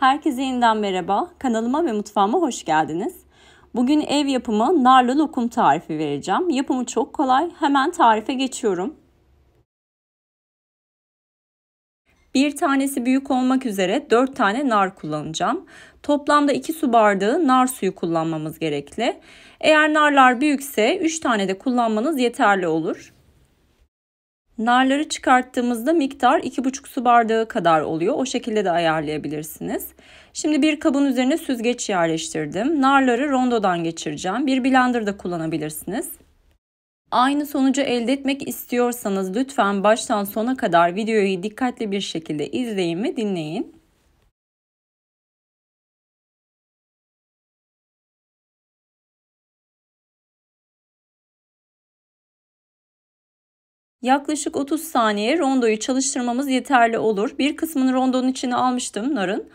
Herkese yeniden merhaba. Kanalıma ve mutfağıma hoş geldiniz. Bugün ev yapımı narlı lokum tarifi vereceğim. Yapımı çok kolay. Hemen tarife geçiyorum. Bir tanesi büyük olmak üzere 4 tane nar kullanacağım. Toplamda 2 su bardağı nar suyu kullanmamız gerekli. Eğer narlar büyükse 3 tane de kullanmanız yeterli olur. Narları çıkarttığımızda miktar 2,5 su bardağı kadar oluyor. O şekilde de ayarlayabilirsiniz. Şimdi bir kabın üzerine süzgeç yerleştirdim. Narları rondodan geçireceğim. Bir blender da kullanabilirsiniz. Aynı sonucu elde etmek istiyorsanız lütfen baştan sona kadar videoyu dikkatli bir şekilde izleyin ve dinleyin. Yaklaşık 30 saniye rondoyu çalıştırmamız yeterli olur. Bir kısmını rondonun içine almıştım narın.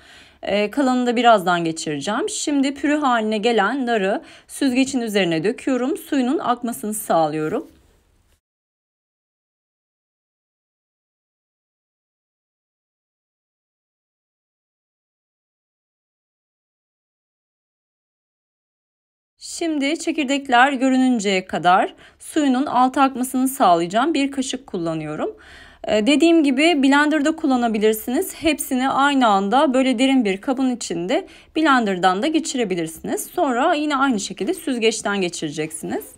E, kalanını da birazdan geçireceğim. Şimdi pürü haline gelen narı süzgecin üzerine döküyorum. Suyunun akmasını sağlıyorum. Şimdi çekirdekler görününceye kadar suyunun alt akmasını sağlayacağım bir kaşık kullanıyorum. Ee, dediğim gibi blenderda kullanabilirsiniz. Hepsini aynı anda böyle derin bir kabın içinde blenderdan da geçirebilirsiniz. Sonra yine aynı şekilde süzgeçten geçireceksiniz.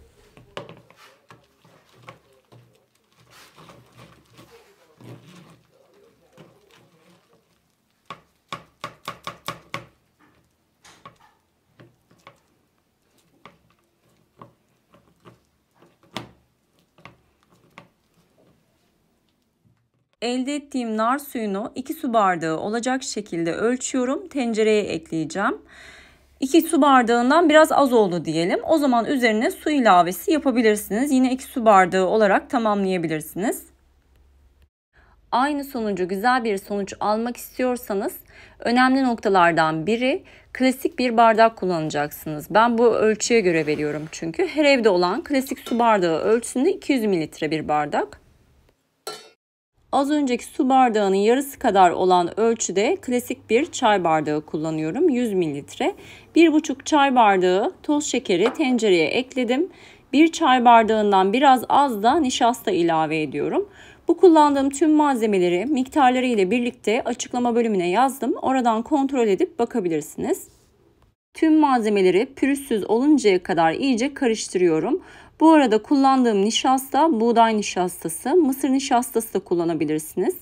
Elde ettiğim nar suyunu 2 su bardağı olacak şekilde ölçüyorum. Tencereye ekleyeceğim. 2 su bardağından biraz az oldu diyelim. O zaman üzerine su ilavesi yapabilirsiniz. Yine 2 su bardağı olarak tamamlayabilirsiniz. Aynı sonucu güzel bir sonuç almak istiyorsanız önemli noktalardan biri klasik bir bardak kullanacaksınız. Ben bu ölçüye göre veriyorum çünkü her evde olan klasik su bardağı ölçüsünde 200 mililitre bir bardak. Az önceki su bardağının yarısı kadar olan ölçüde klasik bir çay bardağı kullanıyorum. 100 mililitre. 1,5 çay bardağı toz şekeri tencereye ekledim. 1 çay bardağından biraz az da nişasta ilave ediyorum. Bu kullandığım tüm malzemeleri miktarları ile birlikte açıklama bölümüne yazdım. Oradan kontrol edip bakabilirsiniz. Tüm malzemeleri pürüzsüz oluncaya kadar iyice karıştırıyorum. Bu arada kullandığım nişasta buğday nişastası, mısır nişastası da kullanabilirsiniz.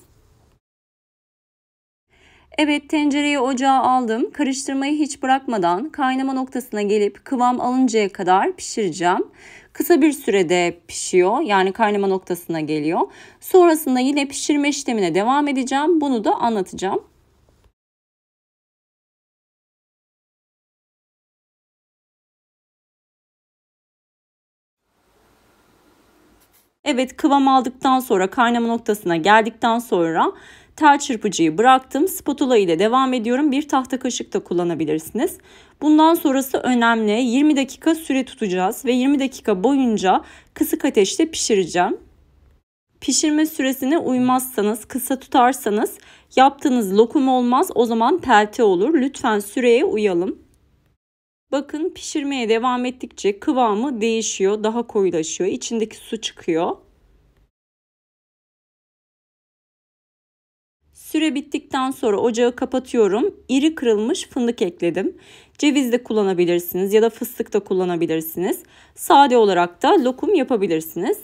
Evet tencereyi ocağa aldım. Karıştırmayı hiç bırakmadan kaynama noktasına gelip kıvam alıncaya kadar pişireceğim. Kısa bir sürede pişiyor yani kaynama noktasına geliyor. Sonrasında yine pişirme işlemine devam edeceğim. Bunu da anlatacağım. Evet kıvam aldıktan sonra kaynama noktasına geldikten sonra tel çırpıcıyı bıraktım. Spatula ile devam ediyorum. Bir tahta kaşık da kullanabilirsiniz. Bundan sonrası önemli. 20 dakika süre tutacağız ve 20 dakika boyunca kısık ateşte pişireceğim. Pişirme süresine uymazsanız, kısa tutarsanız yaptığınız lokum olmaz. O zaman pelte olur. Lütfen süreye uyalım. Bakın pişirmeye devam ettikçe kıvamı değişiyor, daha koyulaşıyor. içindeki su çıkıyor. Süre bittikten sonra ocağı kapatıyorum. İri kırılmış fındık ekledim. Ceviz de kullanabilirsiniz ya da fıstık da kullanabilirsiniz. Sade olarak da lokum yapabilirsiniz.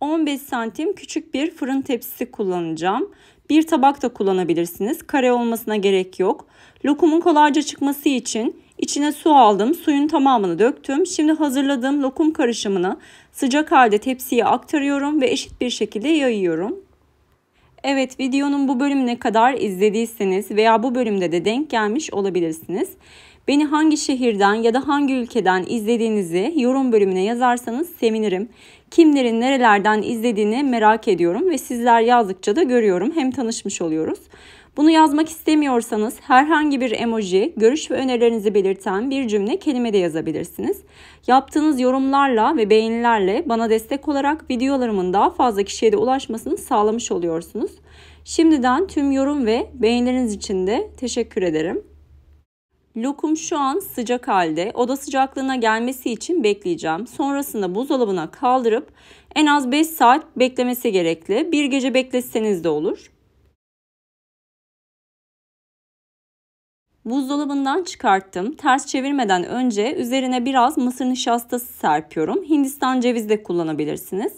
15 santim küçük bir fırın tepsisi kullanacağım. Bir tabak da kullanabilirsiniz. Kare olmasına gerek yok. Lokumun kolayca çıkması için içine su aldım. Suyun tamamını döktüm. Şimdi hazırladığım lokum karışımını sıcak halde tepsiye aktarıyorum ve eşit bir şekilde yayıyorum. Evet videonun bu bölümüne kadar izlediyseniz veya bu bölümde de denk gelmiş olabilirsiniz. Beni hangi şehirden ya da hangi ülkeden izlediğinizi yorum bölümüne yazarsanız sevinirim kimlerin nerelerden izlediğini merak ediyorum ve sizler yazdıkça da görüyorum hem tanışmış oluyoruz. Bunu yazmak istemiyorsanız herhangi bir emoji, görüş ve önerilerinizi belirten bir cümle kelime de yazabilirsiniz. Yaptığınız yorumlarla ve beğenilerle bana destek olarak videolarımın daha fazla kişiye de ulaşmasını sağlamış oluyorsunuz. Şimdiden tüm yorum ve beğenileriniz için de teşekkür ederim. Lokum şu an sıcak halde. Oda sıcaklığına gelmesi için bekleyeceğim. Sonrasında buzdolabına kaldırıp en az 5 saat beklemesi gerekli. Bir gece bekletseniz de olur. Buzdolabından çıkarttım. Ters çevirmeden önce üzerine biraz mısır nişastası serpiyorum. Hindistan cevizi de kullanabilirsiniz.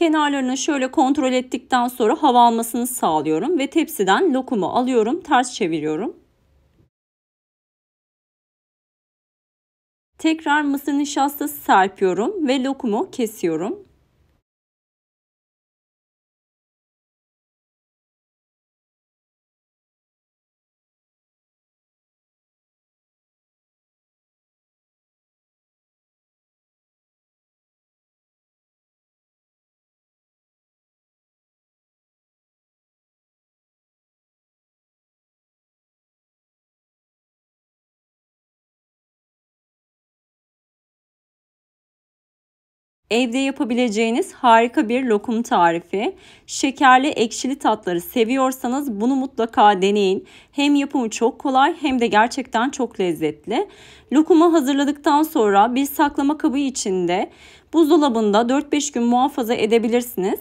Kenarlarını şöyle kontrol ettikten sonra hava almasını sağlıyorum ve tepsiden lokumu alıyorum, ters çeviriyorum. Tekrar mısır nişastası serpiyorum ve lokumu kesiyorum. Evde yapabileceğiniz harika bir lokum tarifi. Şekerli ekşili tatları seviyorsanız bunu mutlaka deneyin. Hem yapımı çok kolay hem de gerçekten çok lezzetli. Lokumu hazırladıktan sonra bir saklama kabı içinde buzdolabında 4-5 gün muhafaza edebilirsiniz.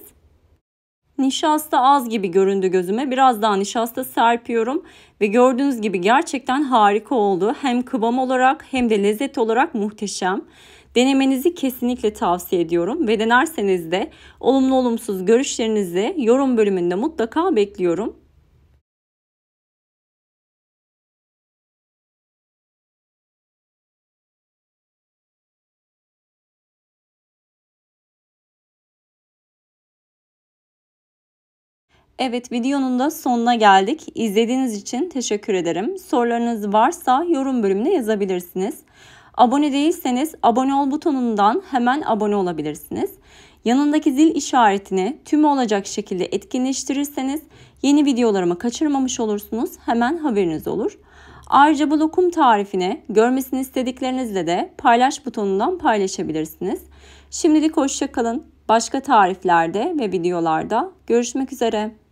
Nişasta az gibi göründü gözüme. Biraz daha nişasta serpiyorum ve gördüğünüz gibi gerçekten harika oldu. Hem kıvam olarak hem de lezzet olarak muhteşem. Denemenizi kesinlikle tavsiye ediyorum ve denerseniz de olumlu olumsuz görüşlerinizi yorum bölümünde mutlaka bekliyorum. Evet videonun da sonuna geldik. İzlediğiniz için teşekkür ederim. Sorularınız varsa yorum bölümüne yazabilirsiniz. Abone değilseniz abone ol butonundan hemen abone olabilirsiniz. Yanındaki zil işaretini tüm olacak şekilde etkinleştirirseniz yeni videolarımı kaçırmamış olursunuz. Hemen haberiniz olur. Ayrıca bu lokum tarifini görmesini istediklerinizle de paylaş butonundan paylaşabilirsiniz. Şimdilik hoşçakalın. Başka tariflerde ve videolarda görüşmek üzere.